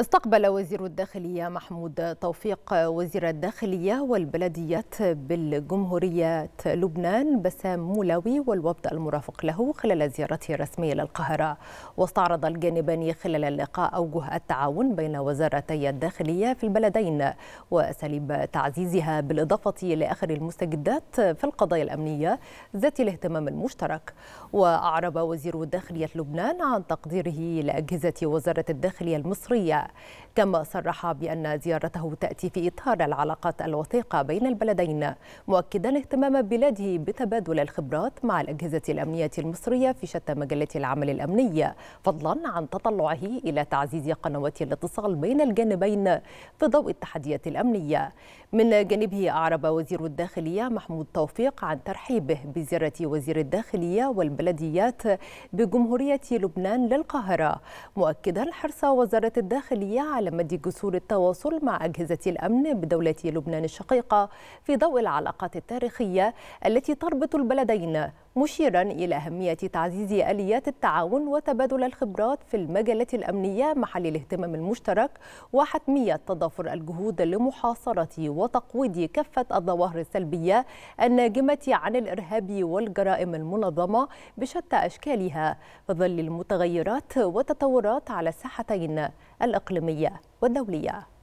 استقبل وزير الداخلية محمود توفيق وزير الداخلية والبلديات بالجمهورية لبنان بسام مولوي والوفد المرافق له خلال زيارته الرسمية للقاهرة واستعرض الجانبان خلال اللقاء أوجه التعاون بين وزارتي الداخلية في البلدين وأساليب تعزيزها بالإضافة لآخر المستجدات في القضايا الأمنية ذات الاهتمام المشترك وأعرب وزير الداخلية لبنان عن تقديره لأجهزة وزارة الداخلية المصرية كما صرح بأن زيارته تأتي في إطار العلاقات الوثيقة بين البلدين مؤكدا اهتمام بلاده بتبادل الخبرات مع الأجهزة الأمنية المصرية في شتى مجالات العمل الأمني فضلا عن تطلعه إلى تعزيز قنوات الاتصال بين الجانبين في ضوء التحديات الأمنية من جانبه أعرب وزير الداخلية محمود توفيق عن ترحيبه بزيارة وزير الداخلية والبلديات بجمهورية لبنان للقاهرة مؤكدا حرص وزارة الداخلية الداخلية على مد جسور التواصل مع أجهزة الأمن بدولة لبنان الشقيقة في ضوء العلاقات التاريخية التي تربط البلدين مشيرا إلى أهمية تعزيز آليات التعاون وتبادل الخبرات في المجالات الأمنية محل الاهتمام المشترك وحتمية تضافر الجهود لمحاصرة وتقويض كافة الظواهر السلبية الناجمة عن الإرهاب والجرائم المنظمة بشتى أشكالها في ظل المتغيرات والتطورات على الساحتين الإقليمية والدولية